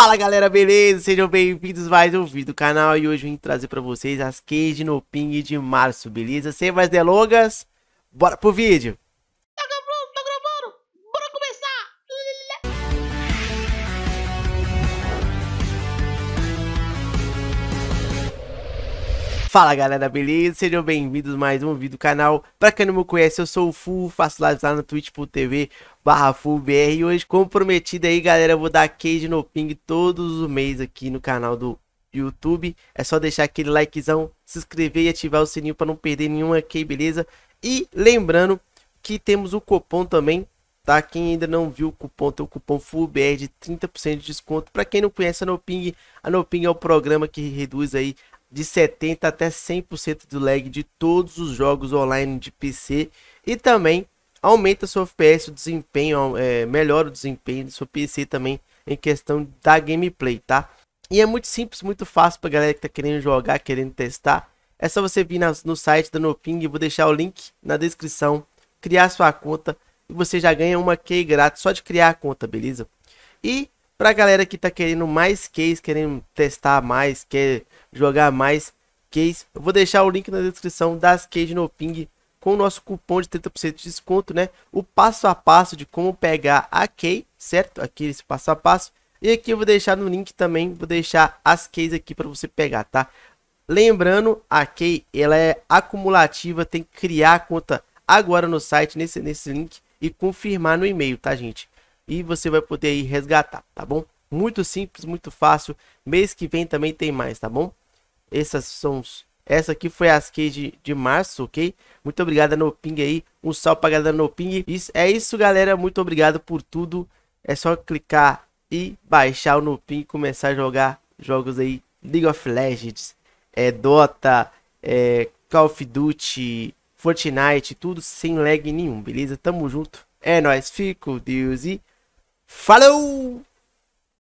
Fala galera, beleza? Sejam bem-vindos mais um vídeo do canal e hoje eu vim trazer pra vocês as queijo no ping de março, beleza? Sem mais delongas, bora pro vídeo! Fala galera, beleza? Sejam bem-vindos mais um vídeo do canal. Pra quem não me conhece, eu sou o Fu, faço lives lá no twitch.tv barra Fubr. e hoje, como prometido aí galera, eu vou dar cage no ping todos os meses aqui no canal do YouTube. É só deixar aquele likezão, se inscrever e ativar o sininho pra não perder nenhuma key, beleza? E lembrando que temos o cupom também tá? Quem ainda não viu o cupom, tem o cupom FUBR de 30% de desconto. Para quem não conhece a Noping, a Noping é o programa que reduz aí de 70% até 100% do lag de todos os jogos online de PC e também aumenta seu FPS, o desempenho, é, melhora o desempenho do seu PC também em questão da gameplay, tá? E é muito simples, muito fácil para galera que tá querendo jogar, querendo testar. É só você vir no site da Noping, vou deixar o link na descrição, criar sua conta e você já ganha uma key grátis só de criar a conta, beleza? E Pra galera que tá querendo mais case, querendo testar mais, quer jogar mais case, eu vou deixar o link na descrição das case no ping com o nosso cupom de 30% de desconto, né? O passo a passo de como pegar a key, certo? Aqui esse passo a passo. E aqui eu vou deixar no link também, vou deixar as keys aqui para você pegar, tá? Lembrando, a key ela é acumulativa, tem que criar a conta agora no site, nesse, nesse link e confirmar no e-mail, tá gente? e você vai poder aí resgatar, tá bom? Muito simples, muito fácil. Mês que vem também tem mais, tá bom? Essas são os... Essa aqui foi as que de, de março, ok? Muito obrigado, Noping aí. Um salve pra galera Noping. Isso, é isso, galera. Muito obrigado por tudo. É só clicar e baixar o Noping e começar a jogar jogos aí. League of Legends, é, Dota, é, Call of Duty, Fortnite, tudo sem lag nenhum, beleza? Tamo junto. É nóis, fico, Deus e... Follow!